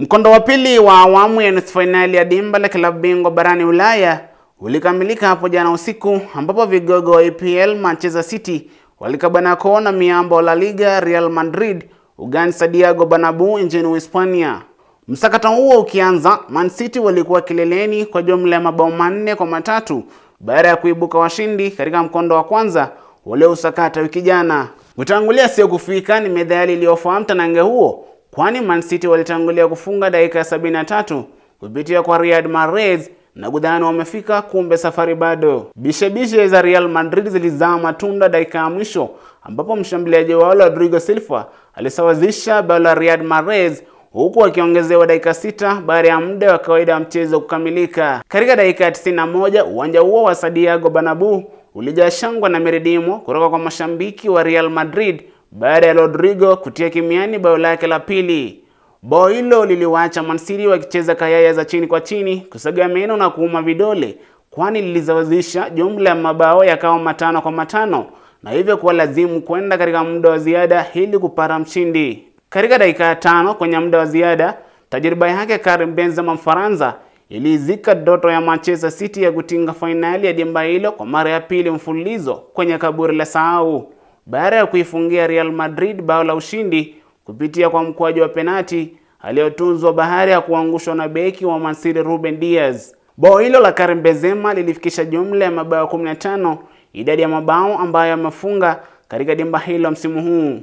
Mkondo wa pili wa awamu ya nusu fainali ya dimba la klabu bingwa barani Ulaya ulikamilika hapo jana usiku ambapo vigogo wa EPL Manchester City walikabana kona na wa La Liga Real Madrid ugani Santiago Bernabeu nchini Uhispania. Msakato huo ukianza, Man City walikuwa kileleni kwa jumla ya mabao manne kwa matatu baada ya kuibuka washindi katika mkondo wa kwanza waliousakata wiki jana. Kutangulia sio kufika ni medhali iliyofahamu tanange huo kwani Man City walitangulia kufunga dakika ya 73 kupitia kwa Riyad Mahrez na kudhani wamefika, kumbe safari bado. Bishebishe za Real Madrid zilizaa matunda dakika ya mwisho, ambapo mshambuliaji wao Rodrigo Silva alisawazisha bao la Riyad Mahrez huku wakiongezewa dakika sita baada ya muda wa kawaida wa mchezo kukamilika. Katika dakika ya 91 uwanja huo wa Santiago Bernabeu ulijaa na miridimo kutoka kwa mashabiki wa Real Madrid baada ya Rodrigo kutia kimiani bao lake la pili. Bao hilo liliwaacha Man City wakicheza kayaya za chini kwa chini, kusaga meno na kuuma vidole, kwani lilizawazisha jumla ya mabao yakawa matano kwa matano na hivyo kuwa lazimu kwenda katika muda wa ziada ili kupata mshindi. Katika dakika ya tano kwenye muda wa ziada, tajriba yake Karim Benzema Mfaransa iliizika ndoto ya Manchester City ya kutinga fainali ya dimba hilo kwa mara ya pili mfululizo kwenye kaburi la sahau baada ya kuifungia Real Madrid bao la ushindi kupitia kwa mkwaju wa penati aliyotunzwa bahari ya kuangushwa na beki wa Man City Ruben Dias. Bao hilo la Karim Benzema lilifikisha jumla ya mabao 15, idadi ya mabao ambayo amefunga katika dimba hilo msimu huu.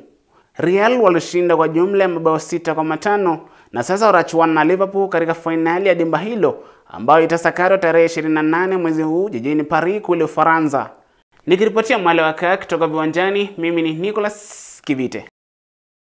Real walishinda kwa jumla ya mabao sita kwa matano na sasa wanachuana na Liverpool katika fainali ya dimba hilo ambayo itasakarwa tarehe 28 mwezi huu jijini Paris kule Ufaransa. Nikiripotia Mwale wa Kayak kutoka viwanjani, mimi ni Nicholas Kivite.